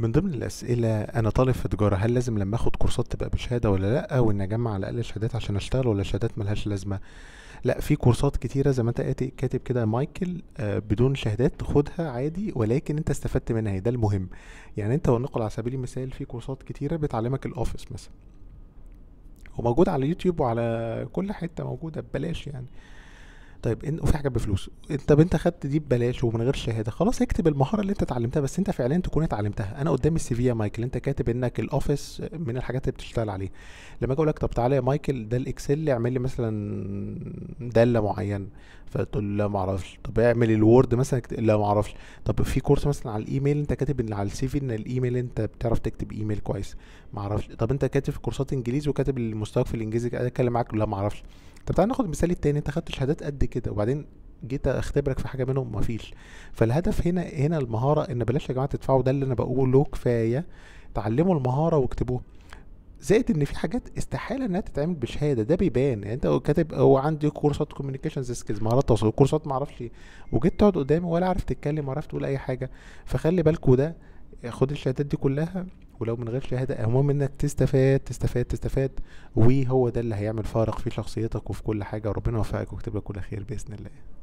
من ضمن الأسئلة أنا طالب في تجارة هل لازم لما أخد كورسات تبقى بشهادة ولا لأ وإن أجمع على الأقل شهادات عشان أشتغل ولا شهادات ملهاش لازمة لأ في كورسات كتيرة زي ما أنت كاتب كده مايكل آه، بدون شهادات خدها عادي ولكن أنت استفدت منها ده المهم يعني أنت ونقل على سبيل المثال في كورسات كتيرة بتعلمك الأوفيس مثلا وموجود على اليوتيوب وعلى كل حتة موجودة ببلاش يعني طيب ان وفي حاجات بفلوس طب انت خدت دي ببلاش ومن غير شهاده خلاص اكتب المهاره اللي انت اتعلمتها بس انت فعليا تكون اتعلمتها انا قدام السي في يا مايكل انت كاتب انك الاوفيس من الحاجات اللي بتشتغل عليه لما اجي اقول لك طب تعالى يا مايكل ده الاكسل اعمل لي مثلا داله معينه فتقول لا ما اعرفش طب اعمل الوورد مثلا لا ما اعرفش طب في كورس مثلا على الايميل انت كاتب ان على السي في ان الايميل انت بتعرف تكتب ايميل كويس ما اعرفش طب انت كاتب كورسات انجليزي وكاتب المستوى في الانجليزي اتكلم معاك لا ما اعرفش طب تعالى ناخد المثال التاني انت خدت شهادات قد كده وبعدين جيت اختبرك في حاجه منهم مفيش فالهدف هنا هنا المهاره ان بلاش يا جماعه تدفعوا ده اللي انا بقوله كفايه اتعلموا المهاره واكتبوها زائد ان في حاجات استحاله انها تتعمل بشهاده ده بيبان يعني انت كاتب هو عندي كورسات كوميونيكيشن سكيلز مهارات تواصل كورسات ما اعرفش ايه وجيت تقعد قدامي ولا عارف تتكلم ولا عارف تقول اي حاجه فخلي بالكوا ده خد الشهادات دي كلها ولو من غير شهاده المهم انك تستفاد تستفاد تستفاد وهو ده اللي هيعمل فارق في شخصيتك وفي كل حاجه وربنا يوفقك ويكتب لك كل خير باذن الله